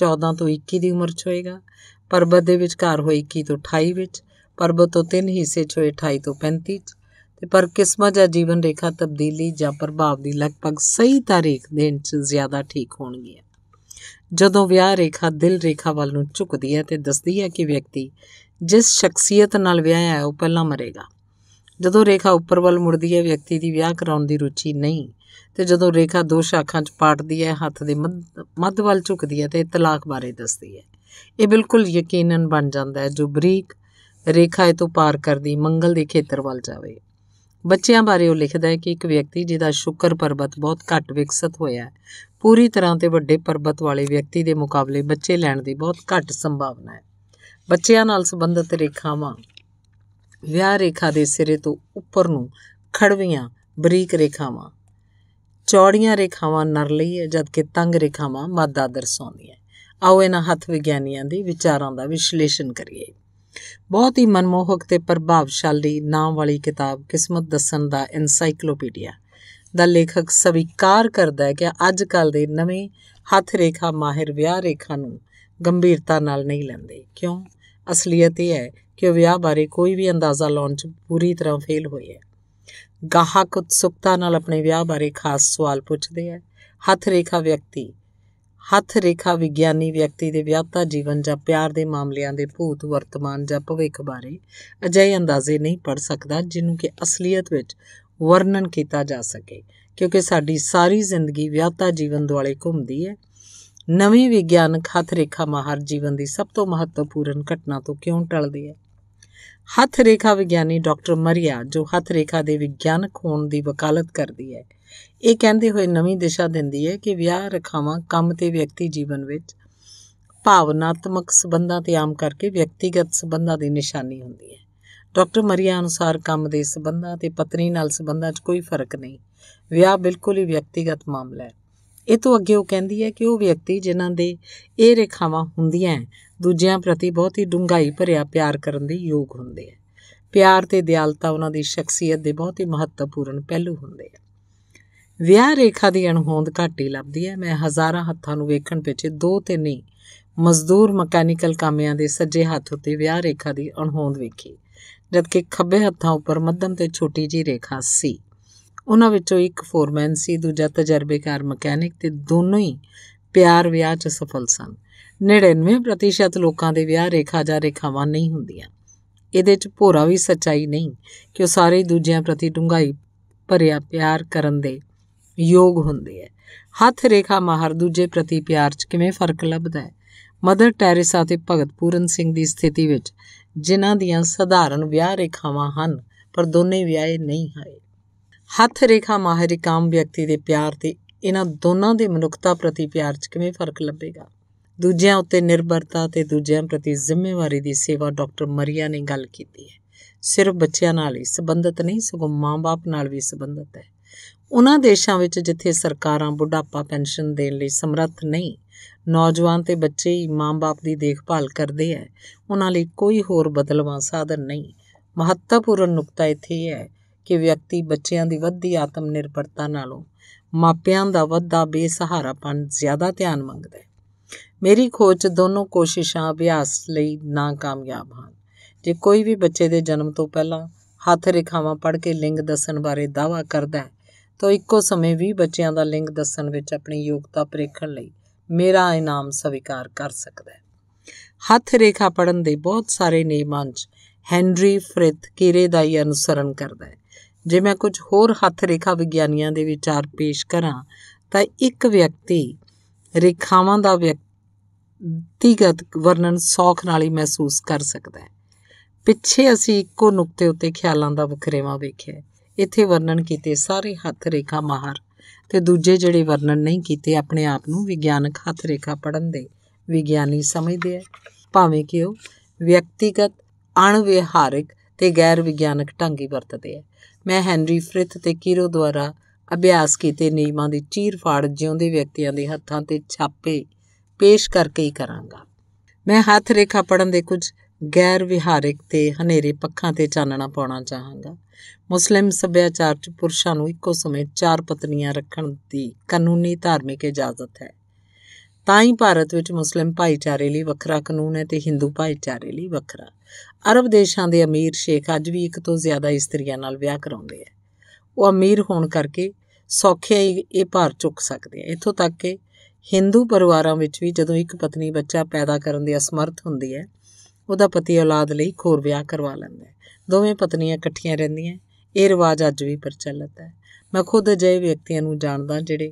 [SPEAKER 1] 14 ਤੋਂ 21 ਦੀ ਉਮਰ 'ਚ ਹੋਏਗਾ ਪਰਬਤ ਦੇ ਵਿਚਕਾਰ ਹੋਈ 21 ਤੋਂ 28 ਵਿੱਚ ਪਰਬਤ ਤੋਂ ਤਿੰਨ ਹਿੱਸੇ 'ਚ ਹੋਏ 28 ਤੋਂ 35 ਤੇ ਪਰ ਕਿਸਮਤ ਜਾਂ ਜੀਵਨ ਰੇਖਾ ਤਬਦੀਲੀ ਜਾਂ ਪ੍ਰਭਾਵ ਦੀ ਲਗਭਗ ਸਹੀ ਤਾਰੀਖ ਦੇਣ 'ਚ ਜ਼ਿਆਦਾ ਠੀਕ ਹੋਣਗੀਆਂ ਜਦੋਂ ਵਿਆਹ ਰੇਖਾ ਦਿਲ ਰੇਖਾ ਵੱਲ ਨੂੰ ਝੁਕਦੀ ਹੈ ਤੇ ਦੱਸਦੀ ਹੈ ਕਿ ਵਿਅਕਤੀ ਜਿਸ ਸ਼ਖਸੀਅਤ ਨਾਲ ਵਿਆਹਿਆ ਹੈ ਉਹ ਪਹਿਲਾਂ ਮਰੇਗਾ ਜਦੋਂ ਰੇਖਾ ਉੱਪਰ ਵੱਲ ਮੁੜਦੀ ਹੈ ਵਿਅਕਤੀ ਦੀ ਵਿਆਹ ਕਰਾਉਣ ਦੀ ਰੁਚੀ ਨਹੀਂ ਤੇ ਜਦੋਂ ਰੇਖਾ ਦੋ ਸ਼ਾਖਾਂ 'ਚ ਪਾਟਦੀ ਹੈ ਹੱਥ ਦੇ ਮੱਧ ਵੱਲ ਝੁਕਦੀ ਹੈ ਤੇ ਤਲਾਕ ਬਾਰੇ ਦੱਸਦੀ ਹੈ ਇਹ ਬਿਲਕੁਲ ਯਕੀਨਨ ਬਣ ਜਾਂਦਾ ਹੈ ਜੋ ਬਰੀਕ ਰੇਖਾ ਇਹ ਤੋਂ ਪਾਰ ਕਰਦੀ ਮੰਗਲ ਦੇ ਖੇਤਰ ਵੱਲ ਜਾਵੇ ਬੱਚਿਆਂ ਬਾਰੇ ਉਹ ਲਿਖਦਾ ਹੈ ਕਿ ਇੱਕ ਵਿਅਕਤੀ ਜਿਹਦਾ ਸ਼ੁਕਰ ਪਰਬਤ ਬਹੁਤ ਘੱਟ ਵਿਕਸਿਤ ਹੋਇਆ ਹੈ ਪੂਰੀ ਤਰ੍ਹਾਂ ਤੇ ਵੱਡੇ ਪਰਬਤ ਵਾਲੇ ਵਿਅਕਤੀ ਦੇ ਮੁਕਾਬਲੇ ਬੱਚੇ ਲੈਣ ਦੀ ਬਹੁਤ ਘੱਟ ਸੰਭਾਵਨਾ ਹੈ ਬੱਚਿਆਂ ਨਾਲ ਸੰਬੰਧਿਤ ਰੇਖਾਵਾਂ ਵਿਆਹ ਰੇਖਾ ਦੇ ਸਿਰੇ ਤੋਂ ਉੱਪਰ ਨੂੰ ਖੜਵੀਆਂ ਬਰੀਕ ਰੇਖਾਵਾਂ ਚੌੜੀਆਂ ਰੇਖਾਵਾਂ ਨਰ ਲਈ ਹੈ ਜਦਕਿ ਤੰਗ ਰੇਖਾਵਾਂ ਮਾਦਾ ਦਰਸਾਉਂਦੀਆਂ ਆਓ ਇਹਨਾਂ ਹੱਥ ਵਿਗਿਆਨੀਆਂ ਦੇ ਵਿਚਾਰਾਂ ਦਾ ਵਿਸ਼ਲੇਸ਼ਣ ਕਰੀਏ ਬਹੁਤ ਹੀ ਮਨਮੋਹਕ ਤੇ ਪ੍ਰਭਾਵਸ਼ਾਲੀ ਨਾਮ ਵਾਲੀ ਕਿਤਾਬ ਕਿਸਮਤ ਦੱਸਣ ਦਾ ਐਨਸਾਈਕਲੋਪੀਡੀਆ ਦਾ ਲੇਖਕ ਸਵੀਕਾਰ ਕਰਦਾ ਹੈ ਕਿ ਅੱਜ ਕੱਲ ਦੇ ਨਵੇਂ ਹੱਥ ਰੇਖਾ ਮਾਹਿਰ ਵਿਆਹ ਰੇਖਾ ਨੂੰ ਗੰਭੀਰਤਾ ਨਾਲ ਨਹੀਂ ਲੈਂਦੇ ਕਿਉਂ ਅਸਲੀਅਤ ਇਹ ਹੈ ਕਿ ਉਹ ਵਿਆਹ ਬਾਰੇ ਕੋਈ ਵੀ ਅੰਦਾਜ਼ਾ ਲਾਉਣ 'ਚ ਪੂਰੀ ਤਰ੍ਹਾਂ ਫੇਲ ਹੋਏ ਹੈ ਗਾਹਕ ਉਤਸੁਕਤਾ ਨਾਲ ਆਪਣੇ ਵਿਆਹ ਬਾਰੇ ਖਾਸ ਸਵਾਲ ਪੁੱਛਦੇ ਹੈ ਹੱਥ ਰੇਖਾ ਵਿਅਕਤੀ ਹੱਥ ਰੇਖਾ ਵਿਗਿਆਨੀ ਵਿਅਕਤੀ ਦੇ ਵਿਆਹਤਾ ਜੀਵਨ ਜਾਂ ਪਿਆਰ ਦੇ ਮਾਮਲਿਆਂ ਦੇ ਭੂਤ ਵਰਤਮਾਨ ਜਾਂ ਭਵਿੱਖ ਬਾਰੇ ਅਜਿਹੇ ਅੰਦਾਜ਼ੇ ਨਹੀਂ ਪੜ ਸਕਦਾ ਜਿਹਨੂੰ ਕਿ ਅਸਲੀਅਤ ਵਿੱਚ ਵਰਣਨ ਕੀਤਾ ਜਾ ਸਕੇ ਕਿਉਂਕਿ ਸਾਡੀ ਸਾਰੀ ਜ਼ਿੰਦਗੀ ਵਿਆਹਤਾ ਜੀਵਨ ਦੁਆਲੇ ਘੁੰਮਦੀ ਹੈ ਨਵੇਂ ਵਿਗਿਆਨਕ ਹੱਥ ਰੇਖਾ ਮਾਹਰ ਜੀਵਨ ਦੀ ਸਭ ਤੋਂ ਮਹੱਤਵਪੂਰਨ ਘਟਨਾ ਤੋਂ ਕਿਉਂ ਟਲਦੀ ਹੈ ਹੱਥ ਰੇਖਾ ਵਿਗਿਆਨੀ ਡਾਕਟਰ ਮਰੀਆ ਜੋ ਹੱਥ ਰੇਖਾ ਦੇ ਵਿਗਿਆਨਕ ਹੋਣ ਦੀ ਵਕਾਲਤ ਕਰਦੀ ਹੈ ਇਹ ਕਹਿੰਦੇ ਹੋਏ ਨਵੀਂ ਦਿਸ਼ਾ ਦਿੰਦੀ ਹੈ ਕਿ ਵਿਆਹ ਰਖਾਵਾਂ ਕੰਮ ਤੇ ਵਿਅਕਤੀ ਜੀਵਨ ਵਿੱਚ ਭਾਵਨਾਤਮਕ ਸਬੰਧਾਂ ਤੇ ਆਮ ਕਰਕੇ ਵਿਅਕਤੀਗਤ ਸਬੰਧਾਂ ਦੀ ਨਿਸ਼ਾਨੀ ਹੁੰਦੀ ਹੈ ਡਾਕਟਰ ਮਰੀਆ ਅਨੁਸਾਰ ਕੰਮ ਦੇ ਸਬੰਧਾਂ ਤੇ ਪਤਨੀ ਨਾਲ ਸਬੰਧਾਂ 'ਚ ਕੋਈ ਫਰਕ ਨਹੀਂ ਵਿਆਹ ਬਿਲਕੁਲ ਹੀ ਵਿਅਕਤੀਗਤ ਮਾਮਲਾ ਹੈ ਇਹ ਤੋਂ ਅੱਗੇ ਉਹ ਕਹਿੰਦੀ ਹੈ ਕਿ ਉਹ ਵਿਅਕਤੀ ਜਿਨ੍ਹਾਂ ਦੇ ਇਹ ਰੇਖਾਵਾਂ ਹੁੰਦੀਆਂ ਦੂਜਿਆਂ ਪ੍ਰਤੀ ਬਹੁਤ ਹੀ ਡੂੰਘਾਈ ਭਰਿਆ ਪਿਆਰ ਕਰਨ ਦੇ ਯੋਗ ਹੁੰਦੇ ਆ ਪਿਆਰ ਤੇ ਦਿਆਲਤਾ ਉਹਨਾਂ ਦੀ ਸ਼ਖਸੀਅਤ ਦੇ ਬਹੁਤ ਹੀ ਮਹੱਤਵਪੂਰਨ ਪਹਿਲੂ ਹੁੰਦੇ ਆ ਵਿਆਹ ਰੇਖਾ ਦੀ ਅਣਹੋਂਦ ਘਾਟੀ ਲੱਭਦੀ ਹੈ ਮੈਂ ਹਜ਼ਾਰਾਂ ਹੱਥਾਂ ਨੂੰ ਵੇਖਣ ਪਿੱਛੇ ਦੋ ਤੇ ਨਹੀਂ ਮਜ਼ਦੂਰ ਮਕੈਨੀਕਲ ਕਾਮਿਆਂ ਦੇ ਸੱਜੇ ਹੱਥ ਉੱਤੇ ਵਿਆਹ ਰੇਖਾ ਦੀ ਅਣਹੋਂਦ ਵੇਖੀ ਜਦਕਿ ਖੱਬੇ ਹੱਥਾਂ ਉੱਪਰ ਮੱਧਮ ਤੇ ਛੋਟੀ ਜੀ ਰੇਖਾ ਸੀ ਉਹਨਾਂ ਵਿੱਚੋਂ ਇੱਕ ਫੋਰਮੈਨ ਸੀ ਦੂਜਾ ਤਜਰਬੇਕਾਰ ਮਕੈਨਿਕ ਤੇ ਦੋਨੋਂ ਹੀ ਪਿਆਰ ਵਿਆਹ 'ਚ ਸਫਲ ਸਨ 99% ਲੋਕਾਂ ਦੇ ਵਿਆਹ ਰੇਖਾ ਜਾਂ ਰੇਖਾਵਾਂ ਨਹੀਂ ਹੁੰਦੀਆਂ ਇਹਦੇ 'ਚ ਭੋਰਾ ਵੀ ਸੱਚਾਈ ਨਹੀਂ ਕਿ ਉਹ ਸਾਰੇ ਦੂਜਿਆਂ ਪ੍ਰਤੀ ਡੂੰਘਾਈ ਭਰਿਆ ਪਿਆਰ ਕਰਨ ਦੇ ਯੋਗ ਹੁੰਦੇ ਐ ਹੱਥ ਰੇਖਾ ਮਾਹਰ ਦੂਜੇ ਪ੍ਰਤੀ ਪਿਆਰ 'ਚ ਕਿਵੇਂ ਫਰਕ ਲੱਭਦਾ ਹੈ ਮਦਰ ਟੈਰੇਸਾ ਤੇ ਭਗਤ ਪੂਰਨ ਸਿੰਘ ਦੀ ਸਥਿਤੀ ਵਿੱਚ ਜਿਨ੍ਹਾਂ ਦੀਆਂ ਸਧਾਰਨ ਵਿਆਹ ਰੇਖਾਵਾਂ ਹਨ ਪਰ ਦੋਨੇ ਵਿਆਹੇ ਨਹੀਂ ਹਾਏ ਹੱਥ ਰੇਖਾ ਮਾਹਿਰ ਕਾਮ ਵਿਅਕਤੀ ਦੇ ਪਿਆਰ ਤੇ ਇਹਨਾਂ ਦੋਨਾਂ ਦੇ ਮਨੁੱਖਤਾ ਪ੍ਰਤੀ ਪਿਆਰ 'ਚ ਕਿਵੇਂ ਫਰਕ ਲੱਭੇਗਾ ਦੂਜਿਆਂ ਉੱਤੇ ਨਿਰਭਰਤਾ ਤੇ ਦੂਜਿਆਂ ਪ੍ਰਤੀ ਜ਼ਿੰਮੇਵਾਰੀ ਦੀ ਸੇਵਾ ਡਾਕਟਰ ਮਰੀਆ ਨੇ ਗੱਲ ਕੀਤੀ ਹੈ ਸਿਰਫ ਬੱਚਿਆਂ ਨਾਲ ਹੀ ਸੰਬੰਧਤ ਨਹੀਂ ਸਗੋਂ ਮਾਂ-ਬਾਪ ਨਾਲ ਵੀ ਸੰਬੰਧਤ ਹੈ ਉਹਨਾਂ ਦੇਸ਼ਾਂ ਵਿੱਚ ਜਿੱਥੇ ਸਰਕਾਰਾਂ ਬੁਢਾਪਾ ਪੈਨਸ਼ਨ ਦੇਣ ਲਈ ਸਮਰੱਥ ਨਹੀਂ ਨੌਜਵਾਨ ਤੇ ਬੱਚੇ ਹੀ ਮਾਂ-ਬਾਪ ਦੀ ਦੇਖਭਾਲ ਕਰਦੇ ਐ ਉਹਨਾਂ ਲਈ ਕੋਈ ਹੋਰ ਬਦਲਵਾਂ ਸਾਧਨ ਨਹੀਂ ਮਹੱਤਵਪੂਰਨ ਨੁਕਤਾ ਇੱਥੇ ਹੈ ਕਿ ਵਿਅਕਤੀ ਬੱਚਿਆਂ ਦੀ ਵੱਧਦੀ ਆਤਮ ਨਿਰਭਰਤਾ ਨਾਲੋਂ ਮਾਪਿਆਂ ਦਾ ਵੱਧਦਾ ਬੇਸਹਾਰਾਪਨ ਜ਼ਿਆਦਾ ਧਿਆਨ ਮੰਗਦਾ ਹੈ ਮੇਰੀ ਖੋਜ ਦੋਨੋਂ ਕੋਸ਼ਿਸ਼ਾਂ ਅਭਿਆਸ ਲਈ ਨਾਕਾਮਯਾਬ ਹਨ ਜੇ ਕੋਈ ਵੀ ਬੱਚੇ ਦੇ ਜਨਮ ਤੋਂ ਪਹਿਲਾਂ ਹੱਥ ਰੇਖਾਵਾਂ ਪੜ੍ਹ ਕੇ ਲਿੰਗ ਦੱਸਣ ਬਾਰੇ ਦਾਵਾ ਕਰਦਾ ਹੈ ਤਾਂ ਇੱਕੋ ਸਮੇਂ ਵੀ ਬੱਚਿਆਂ ਦਾ ਲਿੰਗ ਦੱਸਣ ਵਿੱਚ ਆਪਣੀ ਯੋਗਤਾ ਪ੍ਰੇਖਣ ਲਈ ਮੇਰਾ ਇਨਾਮ ਸਵੀਕਾਰ ਕਰ ਸਕਦਾ ਹੈ ਹੱਥ ਰੇਖਾ ਪੜਨ ਦੇ ਬਹੁਤ ਸਾਰੇ ਨਿਯਮਾਂ 'ਚ ਹੈਨਰੀ ਫ੍ਰਿਥ ਕਿਰੇ ਦਾ ਹੀ ਅਨੁਸਰਣ ਕਰਦਾ ਹੈ ਜੇ ਮੈਂ ਕੁਝ ਹੋਰ ਹੱਥ ਰੇਖਾ ਵਿਗਿਆਨੀਆਂ ਦੇ ਵਿਚਾਰ ਪੇਸ਼ ਕਰਾਂ ਤਾਂ ਇੱਕ ਵਿਅਕਤੀ ਰੇਖਾਵਾਂ ਦਾ ਵਿਅਕਤੀਗਤ ਵਰਣਨ ਸੌਖ ਨਾਲ ਹੀ ਮਹਿਸੂਸ ਕਰ ਸਕਦਾ ਹੈ ਪਿੱਛੇ ਅਸੀਂ ਇੱਕੋ ਨੁਕਤੇ ਉੱਤੇ ਖਿਆਲਾਂ ਦਾ ਵਖਰੇਵਾ ਵੇਖਿਆ ਇੱਥੇ ਵਰਣਨ ਕੀਤੇ ਸਾਰੇ ਹੱਥ ਰੇਖਾ ਮਾਹਰ ਤੇ ਦੂਜੇ ਜਿਹੜੇ ਵਰਣਨ ਨਹੀਂ ਕੀਤੇ ਆਪਣੇ ਆਪ ਨੂੰ ਵਿਗਿਆਨਕ ਹੱਥ ਰੇਖਾ ਪੜਨ ਦੇ ਵਿਗਿਆਨੀ ਸਮਝਦੇ ਆ ਭਾਵੇਂ ਕਿ ਉਹ ਵਿਅਕਤੀਗਤ ਅਣਵਿਹਾਰਿਕ ਤੇ ਗੈਰ ਵਿਗਿਆਨਕ ਢੰਗੀ ਵਰਤਦੇ ਆ ਮੈਂ ਹੈਨਰੀ ਫ੍ਰਿਥ ਤੇ ਕੀਰੋ ਦੁਆਰਾ ਅਭਿਆਸ ਕੀਤੇ ਨਿਯਮਾਂ ਦੀ ਚੀਰ-ਫਾੜ ਜਿਉਂਦੇ ਵਿਅਕਤੀਆਂ ਦੇ ਹੱਥਾਂ ਤੇ ਛਾਪੇ ਪੇਸ਼ ਕਰਕੇ ਹੀ ਕਰਾਂਗਾ ਮੈਂ ਹੱਥ ਰੇਖਾ ਪੜਨ ਦੇ ਕੁਝ ਗੈਰ ਵਿਹਾਰਿਕ ਤੇ ਹਨੇਰੇ ਪੱਖਾਂ ਤੇ ਚਾਨਣਾ ਪਾਉਣਾ ਚਾਹਾਂਗਾ ਮੁਸਲਿਮ ਸੱਭਿਆਚਾਰ 'ਚ ਪੁਰਸ਼ਾਂ ਨੂੰ ਇੱਕੋ ਸਮੇਂ ਚਾਰ ਪਤਨੀਆਂ ਰੱਖਣ ਦੀ ਕਾਨੂੰਨੀ ਧਾਰਮਿਕ ਇਜਾਜ਼ਤ ਹੈ ਤਾਂ ਹੀ ਭਾਰਤ ਵਿੱਚ ਮੁਸਲਿਮ ਭਾਈਚਾਰੇ ਲਈ ਵੱਖਰਾ ਕਾਨੂੰਨ ਹੈ ਤੇ ਹਿੰਦੂ ਭਾਈਚਾਰੇ ਲਈ ਵੱਖਰਾ ਅਰਬ ਦੇਸ਼ਾਂ ਦੇ ਅਮੀਰ ਸ਼ੇਖ ਅੱਜ ਵੀ ਇੱਕ ਤੋਂ ਜ਼ਿਆਦਾ ਇਸਤਰੀਆਂ ਨਾਲ ਵਿਆਹ ਕਰਾਉਂਦੇ ਆ ਉਹ ਅਮੀਰ ਹੋਣ ਕਰਕੇ ਸੌਖਿਆ ਇਹ ਭਾਰ ਚੁੱਕ ਸਕਦੇ ਆ ਇੱਥੋਂ ਤੱਕ ਕਿ ਹਿੰਦੂ ਪਰਿਵਾਰਾਂ ਵਿੱਚ ਵੀ ਜਦੋਂ ਇੱਕ ਪਤਨੀ ਬੱਚਾ ਪੈਦਾ ਕਰਨ ਦੇ ਅਸਮਰਥ ਹੁੰਦੀ ਹੈ ਉਹਦਾ ਪਤੀ ਔਲਾਦ ਲਈ ਖੋਰ ਵਿਆਹ ਕਰਵਾ ਲੈਂਦਾ ਦੋਵੇਂ ਪਤਨੀਆਂ ਇਕੱਠੀਆਂ ਰਹਿੰਦੀਆਂ ਇਹ ਰਿਵਾਜ ਅੱਜ ਵੀ ਪ੍ਰਚਲਿਤ ਹੈ ਮੈਂ ਖੁਦ ਅਜਿਹੇ ਵਿਅਕਤੀਆਂ ਨੂੰ ਜਾਣਦਾ ਜਿਹੜੇ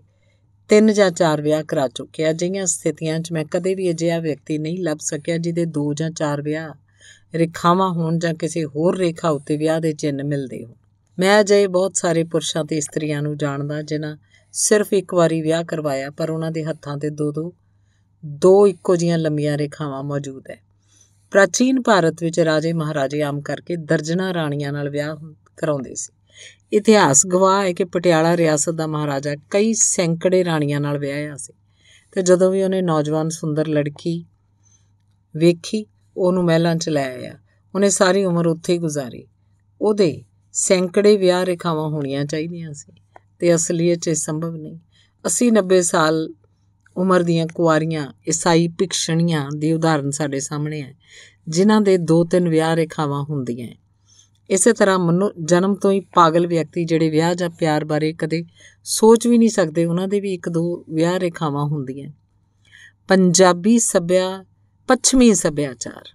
[SPEAKER 1] ਤਿੰਨ ਜਾਂ ਚਾਰ ਵਿਆਹ ਕਰਾ ਚੁੱਕਿਆ ਅਜਿਹੀਆਂ ਸਥਿਤੀਆਂ 'ਚ ਮੈਂ ਕਦੇ ਵੀ ਅਜਿਹਾ ਵਿਅਕਤੀ ਨਹੀਂ ਲੱਭ ਸਕਿਆ ਜਿਹਦੇ ਦੋ ਜਾਂ ਚਾਰ ਵਿਆਹ ਰੇਖਾਵਾਂ ਹੋਣ ਜਾਂ ਕਿਸੇ ਹੋਰ ਰੇਖਾ ਉੱਤੇ ਵਿਆਹ ਦੇ ਚਿੰਨ ਮਿਲਦੇ ਹੋ ਮੈਂ ਅਜਿਹੇ ਬਹੁਤ ਸਾਰੇ ਪੁਰਸ਼ਾਂ ਤੇ ਇਸਤਰੀਆਂ ਨੂੰ ਜਾਣਦਾ ਜਿਨ੍ਹਾਂ ਸਿਰਫ ਇੱਕ ਵਾਰੀ ਵਿਆਹ ਕਰਵਾਇਆ ਪਰ ਉਹਨਾਂ ਦੇ ਹੱਥਾਂ ਤੇ ਦੋ ਦੋ ਦੋ ਇੱਕੋ ਜੀਆਂ ਲੰਮੀਆਂ ਰੇਖਾਵਾਂ ਮੌਜੂਦ ਹੈ ਪ੍ਰਾਚੀਨ ਭਾਰਤ ਵਿੱਚ ਰਾਜੇ ਮਹਾਰਾਜੇ ਆਮ ਕਰਕੇ ਦਰਜਨਾ ਰਾਣੀਆਂ ਨਾਲ ਵਿਆਹ ਕਰਾਉਂਦੇ ਸੀ ਇਤਿਹਾਸ ਗਵਾਹ ਹੈ ਕਿ ਪਟਿਆਲਾ ਰਿਆਸਤ ਦਾ ਮਹਾਰਾਜਾ ਕਈ ਸੈਂਕੜੇ ਰਾਣੀਆਂ ਨਾਲ ਵਿਆਹਿਆ ਸੀ ਤੇ ਜਦੋਂ ਵੀ ਉਹਨੇ ਨੌਜਵਾਨ ਸੁੰਦਰ ਲੜਕੀ ਵੇਖੀ ਉਹਨੂੰ ਮਹਿਲਾਂ 'ਚ ਲੈ ਆਇਆ ਉਹਨੇ ਸਾਰੀ ਉਮਰ ਉੱਥੇ ਹੀ ਗੁਜ਼ਾਰੀ ਉਹਦੇ ਸੈਂਕੜੇ ਵਿਆਹ ਰੇਖਾਵਾਂ ਹੋਣੀਆਂ ਚਾਹੀਦੀਆਂ ਸੀ ਤੇ ਅਸਲੀਅਤ 'ਚ ਸੰਭਵ ਨਹੀਂ 80 90 ਸਾਲ ਉਮਰ ਦੀਆਂ ਕੁਆਰੀਆਂ ਈਸਾਈ ਭਿਕਸ਼ਣੀਆਂ ਦੇ ਉਦਾਹਰਨ ਸਾਡੇ ਸਾਹਮਣੇ ਹੈ ਜਿਨ੍ਹਾਂ ਦੇ ਦੋ ਤਿੰਨ ਵਿਆਹ ਰੇਖਾਵਾਂ ਹੁੰਦੀਆਂ ਇਸੇ ਤਰ੍ਹਾਂ ਮਨੋ ਜਨਮ ਤੋਂ ਹੀ ਪਾਗਲ ਵਿਅਕਤੀ ਜਿਹੜੇ ਵਿਆਹ ਜਾਂ ਪਿਆਰ ਬਾਰੇ ਕਦੇ ਸੋਚ ਵੀ ਨਹੀਂ ਸਕਦੇ ਉਹਨਾਂ ਦੇ ਵੀ ਇੱਕ ਦੋ ਵਿਆਹ ਰੇਖਾਵਾਂ ਹੁੰਦੀਆਂ ਪੰਜਾਬੀ ਸੱਭਿਆ ਪੱਛਮੀ ਸੱਭਿਆਚਾਰ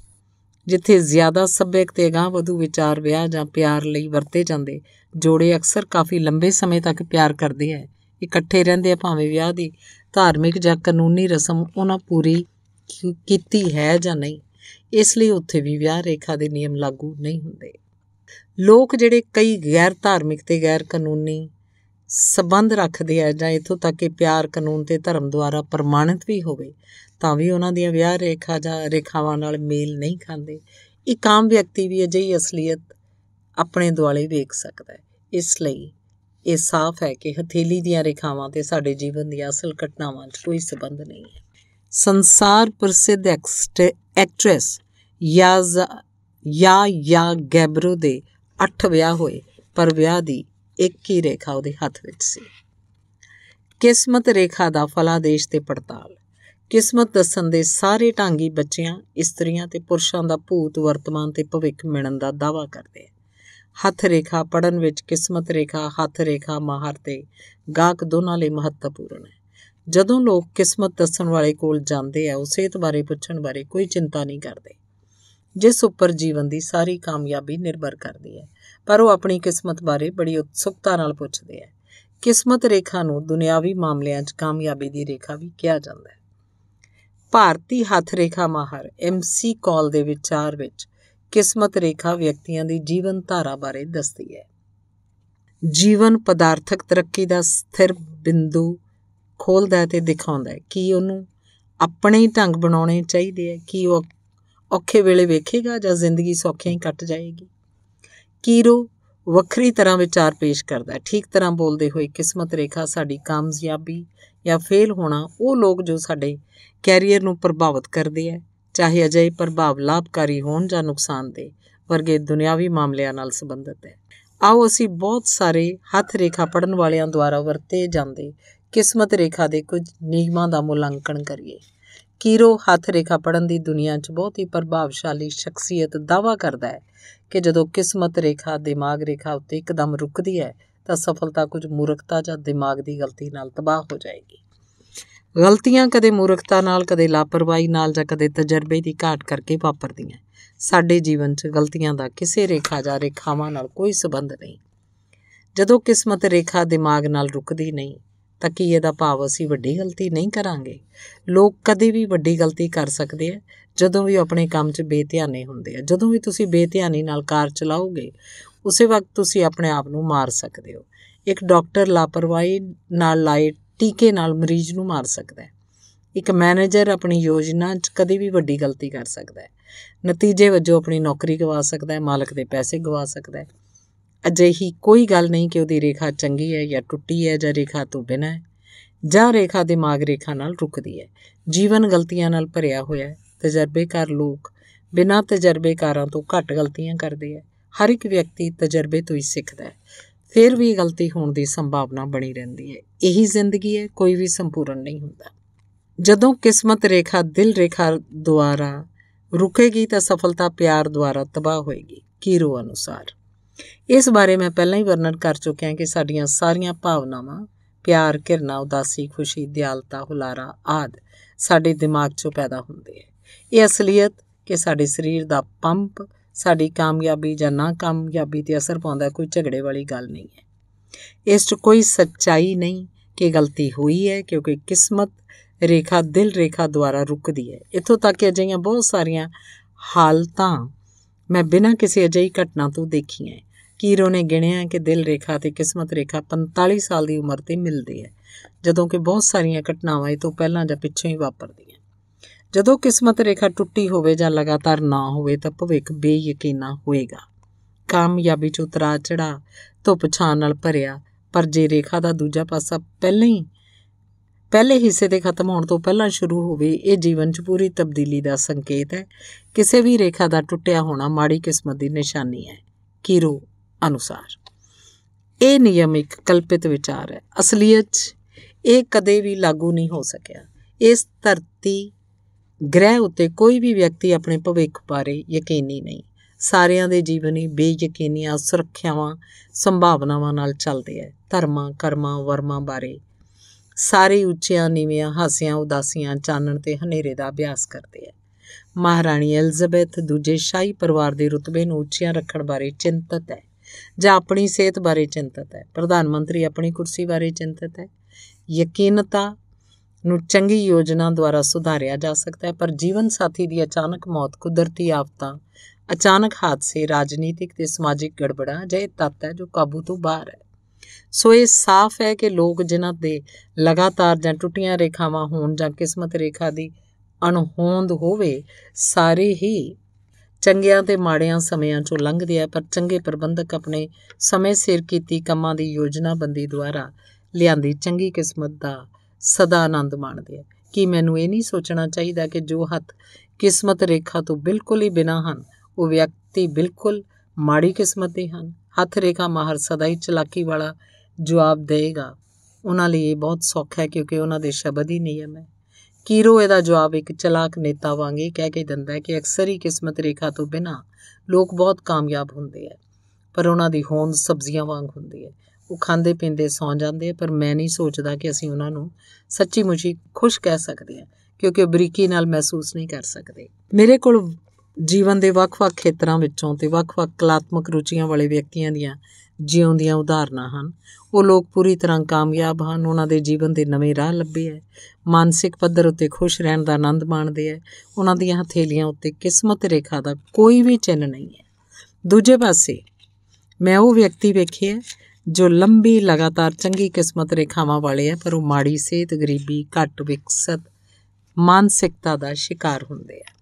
[SPEAKER 1] ਜਿੱਥੇ ਜ਼ਿਆਦਾ ਸੱਭਿਅਕ ਤੇ ਗਾਂ ਵਧੂ ਵਿਚਾਰ ਵਿਆਹ ਜਾਂ ਪਿਆਰ ਲਈ ਵਰਤੇ ਜਾਂਦੇ ਜੋੜੇ ਅਕਸਰ ਕਾਫੀ ਲੰਬੇ ਸਮੇਂ ਤੱਕ ਪਿਆਰ ਕਰਦੇ ਆ ਇਕੱਠੇ ਰਹਿੰਦੇ ਆ ਭਾਵੇਂ ਵਿਆਹ ਦੀ ਧਾਰਮਿਕ ਜਾਂ ਕਾਨੂੰਨੀ ਰਸਮ ਉਹਨਾਂ ਪੂਰੀ ਕੀਤੀ ਹੈ ਜਾਂ ਨਹੀਂ ਇਸ ਲਈ ਉੱਥੇ ਵੀ ਵਿਆਹ ਰੇਖਾ ਦੇ ਨਿਯਮ ਲਾਗੂ ਨਹੀਂ ਹੁੰਦੇ ਲੋਕ ਜਿਹੜੇ ਕਈ ਗੈਰ ਧਾਰਮਿਕ ਤੇ ਗੈਰ ਕਾਨੂੰਨੀ ਸਬੰਧ ਰੱਖਦੇ ਆ ਜਾਂ ਇਥੋਂ ਤੱਕ ਕਿ ਪਿਆਰ ਕਾਨੂੰਨ ਤੇ ਧਰਮ ਦੁਆਰਾ ਪ੍ਰਮਾਣਿਤ ਵੀ ਹੋਵੇ ਤਾਂ ਵੀ ਉਹਨਾਂ ਦੀਆਂ ਵਿਆਹ ਰੇਖਾ ਜਾਂ ਰੇਖਾਵਾਂ ਨਾਲ ਮੇਲ ਨਹੀਂ ਖਾਂਦੇ ਇੱਕ ਆਮ ਵਿਅਕਤੀ ਵੀ ਅਜਿਹੀ ਅਸਲੀਅਤ ਆਪਣੇ ਦੁਆਲੇ ਵੇਖ ਸਕਦਾ ਹੈ ਇਸ ਲਈ ਇਹ ਸਾਫ਼ ਹੈ ਕਿ ਹਥੇਲੀ ਦੀਆਂ ਰੇਖਾਵਾਂ ਤੇ ਸਾਡੇ ਜੀਵਨ ਦੀ ਅਸਲ ਘਟਨਾਵਾਂ 'ਚ ਕੋਈ ਸਬੰਧ ਨਹੀਂ ਹੈ ਸੰਸਾਰ ਪ੍ਰਸਿੱਧ ਐਕਟ੍ਰੈਸ ਯਾਜ਼ ਯਾ ਯਾ ਗੈਬਰੋ ਦੇ 8 ਵਿਆਹ ਹੋਏ ਪਰ ਵਿਆਹ ਦੀ ਇੱਕ ਹੀ ਰੇਖਾ ਉਹਦੇ ਹੱਥ ਵਿੱਚ ਸੀ ਕਿਸਮਤ ਰੇਖਾ ਦਾ ਫਲਾਦੇਸ਼ ਤੇ ਪੜਤਾਲ ਕਿਸਮਤ ਦੱਸਣ ਦੇ ਸਾਰੇ ਢਾਂਗੀ ਬੱਚਿਆਂ ਇਸਤਰੀਆਂ ਤੇ ਪੁਰਸ਼ਾਂ ਦਾ ਭੂਤ ਵਰਤਮਾਨ ਤੇ ਭਵਿੱਖ ਮਿਲਣ ਦਾ ਦਾਵਾ ਕਰਦੇ ਹਨ ਹੱਥ ਰੇਖਾ ਪੜਨ ਵਿੱਚ ਕਿਸਮਤ ਰੇਖਾ ਹੱਥ ਰੇਖਾ ਮਾਹਰ ਤੇ ਗਾਕ ਦੋਨਾਂ ਲਈ ਮਹੱਤਵਪੂਰਨ ਹੈ ਜਦੋਂ ਲੋਕ ਕਿਸਮਤ ਦੱਸਣ ਵਾਲੇ ਕੋਲ ਜਾਂਦੇ ਆ ਉਸੇ ਸਿਹਤ ਬਾਰੇ ਪੁੱਛਣ ਬਾਰੇ ਕੋਈ ਚਿੰਤਾ ਨਹੀਂ ਕਰਦੇ ਜਿਸ ਉੱਪਰ ਜੀਵਨ ਦੀ ਸਾਰੀ ਕਾਮਯਾਬੀ ਨਿਰਭਰ ਕਰਦੀ ਹੈ ਪਰ ਉਹ ਆਪਣੀ ਕਿਸਮਤ ਬਾਰੇ ਬੜੀ ਉਤਸੁਕਤਾ ਨਾਲ ਪੁੱਛਦੇ ਹੈ ਕਿਸਮਤ ਰੇਖਾ ਨੂੰ ਦੁਨਿਆਵੀ ਮਾਮਲਿਆਂ 'ਚ ਕਾਮਯਾਬੀ ਦੀ ਰੇਖਾ ਵੀ ਕਿਹਾ ਜਾਂਦਾ ਹੈ ਭਾਰਤੀ ਹੱਥ ਰੇਖਾ ਮਾਹਰ ਐਮਸੀ ਕਾਲ ਦੇ ਵਿਚਾਰ ਵਿੱਚ ਕਿਸਮਤ ਰੇਖਾ ਵਿਅਕਤੀਆਂ ਦੀ ਜੀਵਨ ਧਾਰਾ ਬਾਰੇ ਦੱਸਦੀ ਹੈ ਜੀਵਨ ਪਦਾਰਥਕ ਤਰੱਕੀ ਦਾ ਸਥਿਰ ਬਿੰਦੂ ਖੋਲਦਾ ਤੇ ਦਿਖਾਉਂਦਾ ਹੈ ਕਿ ਉਹਨੂੰ ਆਪਣੇ ਹੀ ਢੰਗ ਬਣਾਉਣੇ ਚਾਹੀਦੇ ਹੈ ਕਿ ਉਹ ਔਖੇ ਵੇਲੇ ਵੇਖੇਗਾ ਜਾਂ ਜ਼ਿੰਦਗੀ ਸੌਖਿਆਂ ਹੀ ਕੱਟ ਜਾਏਗੀ ਕੀਰੋ ਵੱਖਰੀ ਤਰ੍ਹਾਂ ਵਿਚਾਰ ਪੇਸ਼ ਕਰਦਾ ਹੈ ਠੀਕ ਤਰ੍ਹਾਂ ਬੋਲਦੇ ਹੋਏ ਕਿਸਮਤ ਰੇਖਾ ਸਾਡੀ ਕਾਮਯਾਬੀ ਜਾਂ ਫੇਲ ਹੋਣਾ ਉਹ ਲੋਕ ਜੋ ਸਾਡੇ ਕੈਰੀਅਰ ਨੂੰ ਪ੍ਰਭਾਵਿਤ ਕਰਦੇ ਆ ਚਾਹੇ ਅਜਿਹੇ ਪ੍ਰਭਾਵ ਲਾਭਕਾਰੀ ਹੋਣ ਜਾਂ ਨੁਕਸਾਨਦੇ ਵਰਗੇ ਦੁਨਿਆਵੀ ਮਾਮਲਿਆਂ ਨਾਲ ਸੰਬੰਧਿਤ ਹੈ ਆਓ ਅਸੀਂ ਬਹੁਤ ਸਾਰੇ ਹੱਥ ਰੇਖਾ ਪੜਨ ਵਾਲਿਆਂ ਦੁਆਰਾ ਵਰਤੇ ਜਾਂਦੇ ਕਿਸਮਤ ਰੇਖਾ ਦੇ ਕੁਝ ਨਿਯਮਾਂ ਦਾ ਮੁਲਾਂਕਣ ਕਰੀਏ ਕੀਰੋ ਹੱਥ ਰੇਖਾ ਪੜਨ ਦੀ ਦੁਨੀਆ 'ਚ ਬਹੁਤ ਹੀ ਪ੍ਰਭਾਵਸ਼ਾਲੀ ਸ਼ਖਸੀਅਤ ਦਾਵਾ ਕਰਦਾ ਹੈ ਕਿ ਜਦੋਂ ਕਿਸਮਤ ਰੇਖਾ ਦਿਮਾਗ ਰੇਖਾ ਉੱਤੇ ਇੱਕਦਮ ਰੁਕਦੀ ਹੈ ਤਾਂ ਸਫਲਤਾ ਕੁਝ ਮੂਰਖਤਾ ਜਾਂ ਦਿਮਾਗ ਦੀ ਗਲਤੀ ਨਾਲ ਤਬਾਹ ਹੋ ਜਾਏਗੀ ਗਲਤੀਆਂ ਕਦੇ ਮੂਰਖਤਾ ਨਾਲ ਕਦੇ ਲਾਪਰਵਾਹੀ ਨਾਲ ਜਾਂ ਕਦੇ ਤਜਰਬੇ ਦੀ ਘਾਟ ਕਰਕੇ ਵਾਪਰਦੀਆਂ ਸਾਡੇ ਜੀਵਨ 'ਚ ਗਲਤੀਆਂ ਦਾ ਕਿਸੇ ਰੇਖਾ ਜਾਂ ਰੇਖਾਵਾਂ ਨਾਲ ਕੋਈ ਸਬੰਧ ਨਹੀਂ ਜਦੋਂ ਕਿਸਮਤ ਰੇਖਾ ਦਿਮਾਗ ਨਾਲ ਰੁਕਦੀ ਨਹੀਂ ਤਾਂ ਕੀ ਇਹਦਾ ਭਾਵ ਅਸੀਂ ਵੱਡੀ ਗਲਤੀ ਨਹੀਂ ਕਰਾਂਗੇ ਲੋਕ ਕਦੇ ਵੀ ਵੱਡੀ ਗਲਤੀ ਕਰ ਸਕਦੇ ਆ ਜਦੋਂ ਵੀ ਆਪਣੇ ਕੰਮ 'ਚ ਬੇਧਿਆਨੇ ਹੁੰਦੇ ਆ ਜਦੋਂ ਵੀ ਤੁਸੀਂ ਬੇਧਿਆਨੀ ਨਾਲ ਕਾਰ ਚਲਾਓਗੇ ਉਸੇ ਵਕਤ ਤੁਸੀਂ ਆਪਣੇ ਆਪ ਨੂੰ ਮਾਰ ਸਕਦੇ ਹੋ ਇੱਕ ਡਾਕਟਰ ਲਾਪਰਵਾਹੀ ਨਾਲ ਲਾਈ ਟੀਕੇ ਨਾਲ ਮਰੀਜ਼ ਨੂੰ ਮਾਰ ਸਕਦਾ ਹੈ ਇੱਕ ਮੈਨੇਜਰ ਆਪਣੀ ਯੋਜਨਾ 'ਚ ਕਦੇ ਵੀ ਵੱਡੀ ਗਲਤੀ ਕਰ ਸਕਦਾ ਹੈ ਨਤੀਜੇ ਵਜੋਂ ਆਪਣੀ ਨੌਕਰੀ ਗਵਾ ਸਕਦਾ ਹੈ ਮਾਲਕ ਦੇ ਪੈਸੇ ਗਵਾ ਸਕਦਾ ਹੈ ਅਜਿਹੀ ਕੋਈ ਗੱਲ ਨਹੀਂ ਕਿ ਉਹਦੀ ਰੇਖਾ ਚੰਗੀ ਹੈ ਜਾਂ ਟੁੱਟੀ ਹੈ ਜਾਂ ਰੇਖਾ ਤੋਂ ਬਿਨਾਂ ਹੈ ਜਾਂ ਰੇਖਾ ਦਿਮਾਗ ਰੇਖਾ ਨਾਲ ਰੁਕਦੀ ਹੈ ਜੀਵਨ ਗਲਤੀਆਂ ਨਾਲ ਭਰਿਆ ਹੋਇਆ ਹੈ ਤਜਰਬੇਕਾਰ ਲੋਕ ਬਿਨਾਂ ਤਜਰਬੇਕਾਰਾਂ ਤੋਂ ਘੱਟ ਗਲਤੀਆਂ ਕਰਦੇ ਹੈ ਹਰ ਇੱਕ ਵਿਅਕਤੀ ਤਜਰਬੇ ਤੋਂ ਹੀ ਸਿੱਖਦਾ ਹੈ ਫਿਰ ਵੀ ਗਲਤੀ ਹੋਣ ਦੀ ਸੰਭਾਵਨਾ ਬਣੀ ਰਹਿੰਦੀ ਹੈ ਇਹੀ ਜ਼ਿੰਦਗੀ ਹੈ ਕੋਈ ਵੀ ਸੰਪੂਰਨ ਨਹੀਂ ਹੁੰਦਾ ਜਦੋਂ ਕਿਸਮਤ ਰੇਖਾ ਦਿਲ ਰੇਖਾ ਦੁਆਰਾ ਰੁਕੇਗੀ ਤਾਂ ਸਫਲਤਾ ਪਿਆਰ ਦੁਆਰਾ ਤਬਾਹ ਹੋਏਗੀ ਕੀਰੋ ਅਨੁਸਾਰ ਇਸ ਬਾਰੇ ਮੈਂ ਪਹਿਲਾਂ ਹੀ ਵਰਣਨ ਕਰ ਚੁੱਕਿਆ ਕਿ ਸਾਡੀਆਂ ਸਾਰੀਆਂ ਭਾਵਨਾਵਾਂ ਪਿਆਰ ਘਿਰਨਾ ਉਦਾਸੀ ਖੁਸ਼ੀ ਦਿਆਲਤਾ ਹੁਲਾਰਾ ਆਦ ਸਾਡੇ ਦਿਮਾਗ 'ਚੋਂ ਪੈਦਾ ਹੁੰਦੇ ਹੈ ਇਹ ਅਸਲੀਅਤ ਕਿ ਸਾਡੇ ਸਰੀਰ ਦਾ ਪੰਪ ਸਾਡੀ ਕਾਮਯਾਬੀ ਜਾਂ ਨਾ ਕਾਮਯਾਬੀ ਤੇ ਅਸਰ ਪਾਉਂਦਾ ਕੋਈ ਝਗੜੇ ਵਾਲੀ ਗੱਲ ਨਹੀਂ ਹੈ ਇਸ 'ਚ ਕੋਈ ਸੱਚਾਈ ਨਹੀਂ ਕਿ ਗਲਤੀ ਹੋਈ ਹੈ ਕਿਉਂਕਿ ਕਿਸਮਤ ਰੇਖਾ ਦਿਲ ਰੇਖਾ ਦੁਆਰਾ ਰੁਕਦੀ ਹੈ ਇਥੋਂ ਤੱਕ ਕਿ ਅਜਿਹੀਆਂ ਬਹੁਤ ਸਾਰੀਆਂ ਹਾਲਤਾਂ ਮੈਂ ਬਿਨਾਂ ਕਿਸੇ ਅਜਿਹੀ ਘਟਨਾ ਤੋਂ ਦੇਖੀਆਂ ਕੀਰੋ ਨੇ ਗਿਣਿਆ ਕਿ ਦਿਲ ਰੇਖਾ ਤੇ ਕਿਸਮਤ ਰੇਖਾ 45 ਸਾਲ ਦੀ ਉਮਰ ਤੇ ਮਿਲਦੀ ਹੈ ਜਦੋਂ ਕਿ ਬਹੁਤ ਸਾਰੀਆਂ ਘਟਨਾਵਾਂ ਇਹ ਤੋਂ ਪਹਿਲਾਂ ਜਾਂ ਪਿੱਛੋਂ ਹੀ ਵਾਪਰਦੀਆਂ ਜਦੋਂ ਕਿਸਮਤ ਰੇਖਾ ਟੁੱਟੀ ਹੋਵੇ ਜਾਂ ਲਗਾਤਾਰ ਨਾ ਹੋਵੇ ਤਾਂ ਭਵਿੱਖ ਬੇਯਕੀਨਾ ਹੋਏਗਾ ਕਾਮਯਾਬੀ ਚ ਉਤਰਾ ਚੜਾ ਧੁੱਪ ਛਾਂ ਨਾਲ ਭਰਿਆ ਪਰ ਜੇ ਰੇਖਾ ਦਾ ਦੂਜਾ ਪਾਸਾ ਪਹਿਲਾਂ ਹੀ ਪਹਿਲੇ ਹਿੱਸੇ ਦੇ ਖਤਮ ਹੋਣ ਤੋਂ ਪਹਿਲਾਂ ਸ਼ੁਰੂ ਹੋਵੇ ਇਹ ਜੀਵਨ 'ਚ ਪੂਰੀ ਤਬਦੀਲੀ ਦਾ ਸੰਕੇਤ ਹੈ ਕਿਸੇ ਵੀ ਰੇਖਾ ਦਾ ਟੁੱਟਿਆ ਹੋਣਾ ਮਾੜੀ ਕਿਸਮਤ ਦੀ ਨਿਸ਼ਾਨੀ ਹੈ ਕੀਰੋ ਅਨੁਸਾਰ ਇਹ ਨਿਯਮ ਇੱਕ ਕਲਪਿਤ ਵਿਚਾਰ ਹੈ ਅਸਲੀਅਤ 'ਚ ਇਹ ਕਦੇ ਵੀ ਲਾਗੂ ਨਹੀਂ ਹੋ ਸਕਿਆ ਇਸ ਧਰਤੀ ਗ੍ਰਹਿ ਉੱਤੇ ਕੋਈ ਵੀ ਵਿਅਕਤੀ ਆਪਣੇ ਭਵਿੱਖ ਬਾਰੇ ਯਕੀਨੀ ਨਹੀਂ ਸਾਰਿਆਂ ਦੇ ਜੀਵਨ ਹੀ ਬੇਯਕੀਨੀਆਂ ਸੁਰੱਖਿਆਵਾਂ ਸੰਭਾਵਨਾਵਾਂ ਨਾਲ ਚੱਲਦੇ ਆ ਧਰਮਾਂ ਕਰਮਾਂ ਵਰਮਾਂ ਬਾਰੇ ਸਾਰੇ ਉੱਚੀਆਂ ਨੀਵੀਆਂ ਹਾਸਿਆਂ ਉਦਾਸੀਆਂ ਚਾਨਣ ਤੇ ਹਨੇਰੇ ਦਾ ਅਭਿਆਸ ਕਰਦੇ ਆ ਮਹਾਰਾਣੀ ਐਲਜ਼ਾਬੈਥ ਦੂਜੇ ਸ਼ਾਹੀ ਪਰਿਵਾਰ ਦੇ ਰੁਤਬੇ ਨੂੰ ਉੱਚੀਆਂ ਰੱਖਣ ਬਾਰੇ ਚਿੰਤਤ ਹੈ ਜਾਂ ਆਪਣੀ ਸਿਹਤ ਬਾਰੇ ਚਿੰਤਤ ਹੈ ਪ੍ਰਧਾਨ ਮੰਤਰੀ ਆਪਣੀ ਕੁਰਸੀ ਬਾਰੇ ਚਿੰਤਤ ਹੈ ਯਕੀਨਤਾ ਨੂੰ ਚੰਗੀ ਯੋਜਨਾ ਦੁਆਰਾ ਸੁਧਾਰਿਆ ਜਾ ਸਕਦਾ ਹੈ ਪਰ ਜੀਵਨ ਸਾਥੀ ਦੀ ਅਚਾਨਕ ਮੌਤ ਕੁਦਰਤੀ ਆਫਤਾਂ ਅਚਾਨਕ ਹਾਦਸੇ ਰਾਜਨੀਤਿਕ ਤੇ ਸਮਾਜਿਕ ਗੜਬੜਾਂ ਜਿਹੇ ਤੱਤ ਹੈ ਜੋ ਕਾਬੂ ਤੋਂ ਬਾਹਰ ਹੈ ਸੋ ਇਹ ਸਾਫ਼ ਹੈ ਕਿ ਲੋਕ ਜਿਨ੍ਹਾਂ ਦੇ ਲਗਾਤਾਰ ਜਾਂ ਟੁੱਟੀਆਂ ਰੇਖਾਵਾਂ ਹੋਣ ਜਾਂ ਕਿਸਮਤ ਰੇਖਾ ਦੀ ਅਣਹੋਂਦ ਹੋਵੇ ਸਾਰੇ ਹੀ ਚੰਗਿਆਂ ਤੇ ਮਾੜਿਆਂ ਸਮਿਆਂ ਚੋਂ ਲੰਘਦੇ ਆ ਪਰ ਚੰਗੇ ਪ੍ਰਬੰਧਕ ਆਪਣੇ ਸਮੇਂ ਸਿਰ ਕੀਤੀ ਕੰਮਾਂ ਦੀ ਯੋਜਨਾਬੰਦੀ ਦੁਆਰਾ ਲਿਆਂਦੀ ਚੰਗੀ ਕਿਸਮਤ ਦਾ ਸਦਾ ਆਨੰਦ ਮਾਣਦੇ ਆ ਕਿ ਮੈਨੂੰ ਇਹ ਨਹੀਂ ਸੋਚਣਾ ਚਾਹੀਦਾ ਕਿ ਜੋ ਹੱਥ ਕਿਸਮਤ ਰੇਖਾ ਤੋਂ ਬਿਲਕੁਲ ਹੀ ਬਿਨਾ ਹਨ ਉਹ ਵਿਅਕਤੀ ਬਿਲਕੁਲ ਮਾੜੀ ਕਿਸਮਤ ਦੇ ਹਨ ਹੱਥ ਰੇਖਾ ਮਾਹਰ ਸਦਾ ਹੀ ਚਲਾਕੀ ਵਾਲਾ ਜਵਾਬ ਦੇਗਾ ਉਹਨਾਂ ਲਈ ਇਹ ਬਹੁਤ ਸੌਖਾ ਹੈ ਕਿਉਂਕਿ ਉਹਨਾਂ ਦੇ ਸ਼ਬਦ ਹੀ ਨਿਯਮ ਹੈ ਕੀਰੋ ਇਹਦਾ ਜਵਾਬ ਇੱਕ ਚਲਾਕ ਨੇਤਾ ਹੀ ਕਹਿ ਕੇ ਦਿੰਦਾ ਹੈ ਕਿ ਅਕਸਰ ਹੀ ਕਿਸਮਤ ਰੇਖਾ ਤੋਂ ਬਿਨਾ ਲੋਕ ਬਹੁਤ ਕਾਮਯਾਬ ਹੁੰਦੇ ਆ ਪਰ ਉਹਨਾਂ ਦੀ ਹੋਂਦ ਸਬਜ਼ੀਆਂ ਵਾਂਗ ਹੁੰਦੀ ਹੈ ਉਹ ਖਾਂਦੇ ਪੀਂਦੇ ਸੌਂ ਜਾਂਦੇ ਪਰ ਮੈਂ ਨਹੀਂ ਸੋਚਦਾ ਕਿ ਅਸੀਂ ਉਹਨਾਂ ਨੂੰ ਸੱਚੀ ਮੁੱਚੀ ਖੁਸ਼ ਕਹਿ ਸਕਦੇ ਆ ਕਿਉਂਕਿ ਬਰੀਕੀ ਨਾਲ ਮਹਿਸੂਸ ਨਹੀਂ ਕਰ ਸਕਦੇ ਮੇਰੇ ਕੋਲ ਜੀਵਨ ਦੇ ਵੱਖ-ਵੱਖ ਖੇਤਰਾਂ ਵਿੱਚੋਂ ਤੇ ਵੱਖ-ਵੱਖ ਕਲਾਤਮਕ ਰੁਚੀਆਂ ਵਾਲੇ ਵਿਅਕਤੀਆਂ ਦੀਆਂ ਜਿਉਂਦੀਆਂ ਉਦਾਹਰਨਾਂ ਹਨ ਉਹ ਲੋਕ ਪੂਰੀ ਤਰ੍ਹਾਂ ਕਾਮਯਾਬ ਹਨ ਉਹਨਾਂ ਦੇ ਜੀਵਨ ਦੇ ਨਵੇਂ ਰਾਹ ਲੱਭੇ ਹੈ ਮਾਨਸਿਕ ਪੱਧਰ ਉੱਤੇ ਖੁਸ਼ ਰਹਿਣ ਦਾ ਆਨੰਦ ਮਾਣਦੇ ਹੈ ਉਹਨਾਂ ਦੀਆਂ ਹਥੇਲੀਆਂ ਉੱਤੇ ਕਿਸਮਤ ਰੇਖਾ ਦਾ ਕੋਈ ਵੀ ਚਿੰਨ ਨਹੀਂ ਹੈ ਦੂਜੇ ਪਾਸੇ ਮੈਂ ਉਹ ਵਿਅਕਤੀ ਵੇਖਿਆ ਜੋ ਲੰਬੀ ਲਗਾਤਾਰ ਚੰਗੀ ਕਿਸਮਤ ਰੇਖਾਵਾਂ ਵਾਲੇ ਹੈ ਪਰ ਉਹ ਮਾੜੀ ਸਿਹਤ ਗਰੀਬੀ ਘੱਟ ਵਿਕਸਤ ਮਾਨਸਿਕਤਾ ਦਾ ਸ਼ਿਕਾਰ ਹੁੰਦੇ ਆ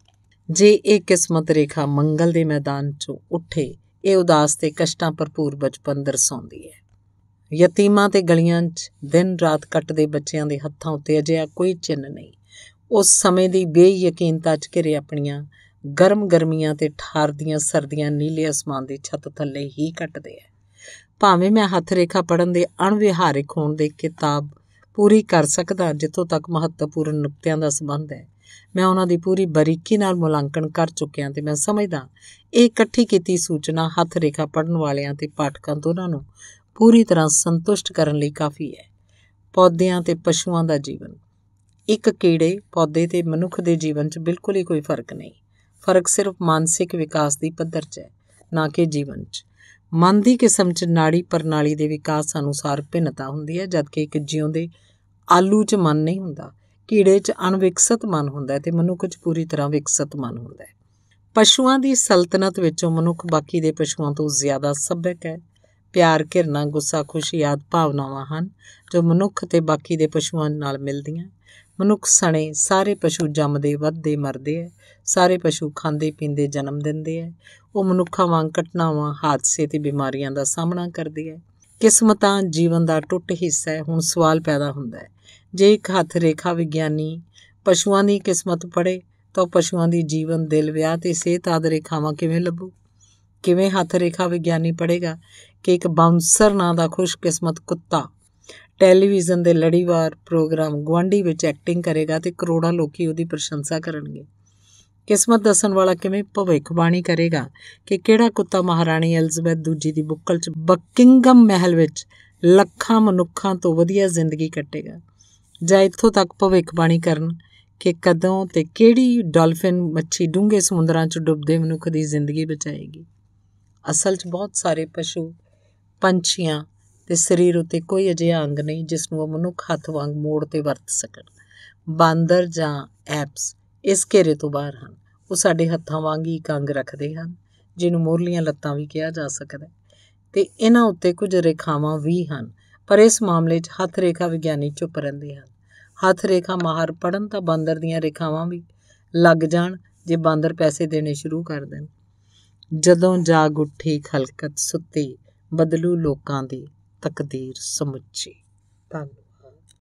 [SPEAKER 1] ਜੇ ਇਹ ਕਿਸਮਤ ਰੇਖਾ ਮੰਗਲ ਦੇ ਮੈਦਾਨ 'ਚੋਂ ਉੱਠੇ ਇਹ ਉਦਾਸ ਤੇ ਕਸ਼ਟਾਂ ਭਰਪੂਰ ਬਚਪਨ ਦਰਸਾਉਂਦੀ ਹੈ ਯਤੀਮਾਂ ਤੇ ਗਲੀਆਂ 'ਚ ਦਿਨ ਰਾਤ ਕੱਟਦੇ ਬੱਚਿਆਂ ਦੇ ਹੱਥਾਂ ਉੱਤੇ ਅਜਿਹਾ ਕੋਈ ਚਿੰਨ ਨਹੀਂ ਉਸ ਸਮੇਂ ਦੀ ਬੇਯਕੀਨਤਾ 'ਚ ਘਿਰੇ ਆਪਣੀਆਂ ਗਰਮ ਗਰਮੀਆਂ ਤੇ ਠਾਰਦੀਆਂ ਸਰਦੀਆਂ ਨੀਲੇ ਅਸਮਾਨ ਦੀ ਛੱਤ ਥੱਲੇ ਹੀ ਕੱਟਦੇ ਐ ਭਾਵੇਂ ਮੈਂ ਹੱਥ ਰੇਖਾ ਪੜਨ ਦੇ ਅਣਵਿਹਾਰਿਕ ਹੋਣ ਦੇ ਕਿਤਾਬ ਪੂਰੀ ਕਰ ਸਕਦਾ ਜਿੱਥੋਂ ਤੱਕ ਮਹੱਤਵਪੂਰਨ ਨੁਕਤਿਆਂ ਦਾ ਸੰਬੰਧ ਹੈ ਮੈਂ ਉਹਨਾਂ ਦੀ ਪੂਰੀ ਬਰੀਕੀ ਨਾਲ ਮੁਲਾਂਕਣ ਕਰ ਚੁੱਕਿਆ ਤੇ ਮੈਂ ਸਮਝਦਾ ਇਹ ਇਕੱਠੀ ਕੀਤੀ ਸੂਚਨਾ ਹੱਥ ਰੇਖਾ ਪੜਨ ਵਾਲਿਆਂ ਤੇ ਪਾਠਕਾਂ ਦੋਨਾਂ ਨੂੰ ਪੂਰੀ ਤਰ੍ਹਾਂ ਸੰਤੁਸ਼ਟ ਕਰਨ ਲਈ ਕਾਫੀ ਹੈ ਪੌਦਿਆਂ ਤੇ ਪਸ਼ੂਆਂ ਦਾ ਜੀਵਨ ਇੱਕ ਕੀੜੇ ਪੌਦੇ ਤੇ ਮਨੁੱਖ ਦੇ ਜੀਵਨ 'ਚ ਬਿਲਕੁਲ ਹੀ ਕੋਈ ਫਰਕ ਨਹੀਂ ਫਰਕ ਸਿਰਫ ਮਾਨਸਿਕ ਵਿਕਾਸ ਦੀ ਪੱਧਰ 'ਚ ਹੈ ਨਾ ਕਿ ਜੀਵਨ 'ਚ ਮਨ ਦੀ ਕਿਸਮ 'ਚ ਨਾੜੀ ਪ੍ਰਣਾਲੀ ਦੇ ਵਿਕਾਸ ਅਨੁਸਾਰ ਭਿੰਨਤਾ ਹੁੰਦੀ ਹੈ ਜਦਕਿ ਇੱਕ ਜਿਉਂਦੇ ਆਲੂ 'ਚ ਮਨ ਨਹੀਂ ਹੁੰਦਾ ਕੀੜੇ 'ਚ ਅਣਵਿਕਸਿਤ ਮਨ ਹੁੰਦਾ ਹੈ ਤੇ ਮਨੁੱਖ 'ਚ ਪੂਰੀ ਤਰ੍ਹਾਂ ਵਿਕਸਿਤ ਮਨ ਹੁੰਦਾ ਹੈ ਪਸ਼ੂਆਂ ਦੀ ਸਲਤਨਤ ਵਿੱਚੋਂ ਮਨੁੱਖ ਬਾਕੀ ਦੇ ਪਸ਼ੂਆਂ ਤੋਂ ਜ਼ਿਆਦਾ ਸੱਭਿਅਕ ਹੈ ਪਿਆਰ ਘਿਰਨਾ ਗੁੱਸਾ ਖੁਸ਼ੀ ਆਦ ਭਾਵਨਾਵਾਂ ਹਨ ਜੋ ਮਨੁੱਖ ਤੇ ਬਾਕੀ ਦੇ ਪਸ਼ੂਆਂ ਨਾਲ ਮਿਲਦੀਆਂ ਮਨੁੱਖ ਸਣੇ ਸਾਰੇ ਪਸ਼ੂ ਜੰਮਦੇ ਵੱਧਦੇ ਮਰਦੇ ਐ ਸਾਰੇ ਪਸ਼ੂ ਖਾਂਦੇ ਪੀਂਦੇ ਜਨਮ ਦਿੰਦੇ ਐ ਉਹ ਮਨੁੱਖਾਂ ਵਾਂਗ ਘਟਨਾਵਾਂ ਹਾਦਸੇ ਤੇ ਬਿਮਾਰੀਆਂ ਦਾ ਸਾਹਮਣਾ ਕਰਦੇ ਐ ਕਿਸਮਤਾਂ ਜੀਵਨ ਦਾ ਟੁੱਟ ਹਿੱਸਾ ਹੈ ਹੁਣ ਸਵਾਲ ਪੈਦਾ ਹੁੰਦਾ ਹੈ ਜੇ ਇੱਕ ਹੱਥ ਰੇਖਾ ਵਿਗਿਆਨੀ ਪਸ਼ੂਆਂ ਦੀ ਕਿਸਮਤ ਪੜੇ ਤਾਂ ਪਸ਼ੂਆਂ ਦੀ ਜੀਵਨ ਦਿਲ ਵਿਆਹ ਤੇ ਸਿਹਤ ਆਦ ਰੇਖਾਵਾਂ ਕਿਵੇਂ ਲੱਭੂ ਕਿਵੇਂ ਹੱਥ ਰੇਖਾ ਵਿਗਿਆਨੀ ਪੜੇਗਾ ਕਿ ਇੱਕ ਬਾਉਂਸਰ ਨਾਂ ਦਾ ਖੁਸ਼ਕਿਸਮਤ ਕੁੱਤਾ ਟੈਲੀਵਿਜ਼ਨ ਦੇ ਲੜੀਵਾਰ ਪ੍ਰੋਗਰਾਮ ਗਵਾਂਡੀ ਵਿੱਚ ਐਕਟਿੰਗ ਕਰੇਗਾ ਤੇ ਕਰੋੜਾਂ ਲੋਕੀ ਉਹਦੀ ਪ੍ਰਸ਼ੰਸਾ ਕਰਨਗੇ ਕਿਸਮਤ ਦੱਸਣ ਵਾਲਾ ਕਿਵੇਂ ਭਵਿੱਖਬਾਣੀ ਕਰੇਗਾ ਕਿ ਕਿਹੜਾ ਕੁੱਤਾ ਮਹਾਰਾਣੀ ਐਲਜ਼ਬੈਥ ਦੂਜੀ ਦੀ ਬੁੱਕਲ 'ਚ ਬਕਿੰਗਮ ਮਹਿਲ ਵਿੱਚ ਲੱਖਾਂ ਮਨੁੱਖਾਂ ਤੋਂ ਵਧੀਆ ਜ਼ਿੰਦਗੀ ਕੱਟੇਗਾ ਜਾਂ ਇੱਥੋਂ ਤੱਕ ਭਵਿੱਖਬਾਣੀ ਕਰਨ ਕਿ ਕਦੋਂ ਤੇ ਕਿਹੜੀ ਡਾਲਫਿਨ ਮੱਛੀ ਡੂੰਘੇ ਸਮੁੰਦਰਾਂ 'ਚ ਡੁੱਬਦੇ ਮਨੁੱਖ ਦੀ ਜ਼ਿੰਦਗੀ ਬਚਾਏਗੀ ਅਸਲ 'ਚ ਬਹੁਤ ਸਾਰੇ ਪਸ਼ੂ ਪੰਛੀਆਂ ਤੇ ਸਰੀਰ ਉਤੇ ਕੋਈ ਅਜਿਹਾ ਅੰਗ ਨਹੀਂ ਜਿਸ ਨੂੰ ਉਹ ਮਨੁੱਖ ਹੱਥ ਵਾਂਗ ਮੋੜ ਤੇ ਵਰਤ ਸਕਣ ਬਾਂਦਰ ਜਾਂ ਐਪਸ ਇਸ ਘੇਰੇ ਤੋਂ ਬਾਹਰ ਹਨ ਉਹ ਸਾਡੇ ਹੱਥਾਂ ਵਾਂਗ ਹੀ ਕੰਗ ਰੱਖਦੇ ਹਨ ਜਿਹਨੂੰ ਮੋਰਲੀਆਂ ਲੱਤਾਂ ਵੀ ਕਿਹਾ ਜਾ ਸਕਦਾ ਤੇ ਇਹਨਾਂ ਉੱਤੇ ਕੁਝ ਰੇਖਾਵਾਂ ਵੀ ਹਨ ਪਰ ਇਸ ਮਾਮਲੇ 'ਚ ਹੱਥ ਰੇਖਾ ਵਿਗਿਆਨੀ ਚੁੱਪ ਰਹਿੰਦੇ ਹਨ ਹੱਥ ਰੇਖਾ ਮਾਹਰ ਪੜਨ ਤਾਂ ਬਾਂਦਰ ਦੀਆਂ ਰੇਖਾਵਾਂ ਵੀ ਲੱਗ ਜਾਣ ਜੇ ਬਾਂਦਰ ਪੈਸੇ ਦੇਣੇ ਸ਼ੁਰੂ ਕਰ ਦੇਣ ਜਦੋਂ ਜਾਗ ਉੱਠੀ ਖਲਕਤ ਸੁੱਤੀ ਬਦਲੂ ਲੋਕਾਂ ਦੀ ਤਕਦੀਰ ਸਮੁੱਚੀ ਤਾਂ